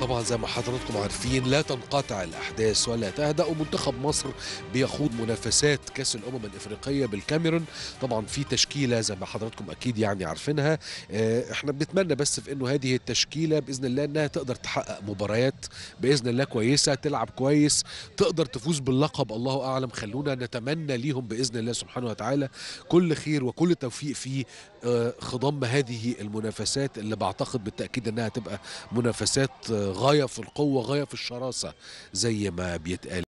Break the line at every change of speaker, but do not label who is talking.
طبعا زي ما حضراتكم عارفين لا تنقطع الأحداث ولا تهدأ ومنتخب مصر بيخوض منافسات كأس الأمم الإفريقية بالكاميرون طبعا في تشكيلة زي ما حضراتكم أكيد يعني عارفينها آه، احنا بنتمنى بس في أنه هذه التشكيلة بإذن الله أنها تقدر تحقق مباريات بإذن الله كويسة تلعب كويس تقدر تفوز باللقب الله أعلم خلونا نتمنى ليهم بإذن الله سبحانه وتعالى كل خير وكل توفيق في آه، خضم هذه المنافسات اللي بعتقد بالتأكيد أنها تبقى منافسات آه، غايه في القوه غايه في الشراسه زي ما بيتقال